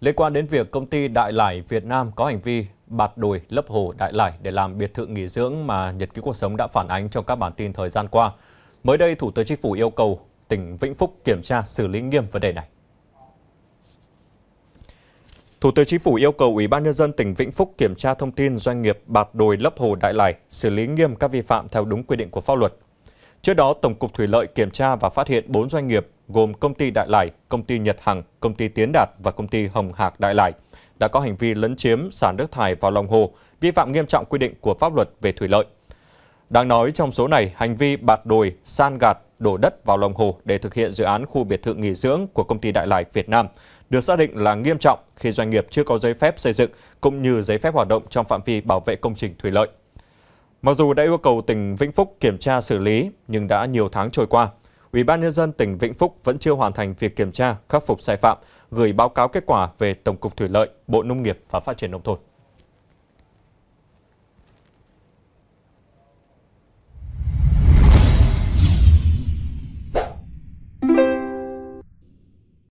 Liên quan đến việc công ty Đại Lải Việt Nam có hành vi bạt đồi lấp hồ Đại Lải để làm biệt thự nghỉ dưỡng mà Nhật ký cuộc sống đã phản ánh trong các bản tin thời gian qua. Mới đây, Thủ tướng Chính phủ yêu cầu tỉnh Vĩnh Phúc kiểm tra xử lý nghiêm vấn đề này. Thủ tướng Chính phủ yêu cầu Ủy ban Nhân dân tỉnh Vĩnh Phúc kiểm tra thông tin doanh nghiệp bạt đồi lấp hồ Đại Lải, xử lý nghiêm các vi phạm theo đúng quy định của pháp luật. Trước đó, Tổng cục Thủy lợi kiểm tra và phát hiện 4 doanh nghiệp gồm công ty Đại Lải, công ty Nhật Hằng, công ty Tiến Đạt và công ty Hồng Hạc Đại Lải đã có hành vi lấn chiếm sản nước thải vào lòng hồ, vi phạm nghiêm trọng quy định của pháp luật về thủy lợi. Đáng nói trong số này, hành vi bạt đồi, san gạt, đổ đất vào lòng hồ để thực hiện dự án khu biệt thự nghỉ dưỡng của công ty Đại Lải Việt Nam được xác định là nghiêm trọng khi doanh nghiệp chưa có giấy phép xây dựng cũng như giấy phép hoạt động trong phạm vi bảo vệ công trình thủy lợi. Mặc dù đã yêu cầu tỉnh Vĩnh Phúc kiểm tra xử lý nhưng đã nhiều tháng trôi qua, Ủy ban nhân dân tỉnh Vĩnh Phúc vẫn chưa hoàn thành việc kiểm tra, khắc phục sai phạm, gửi báo cáo kết quả về Tổng cục Thủy lợi, Bộ Nông nghiệp và Phát triển nông thôn.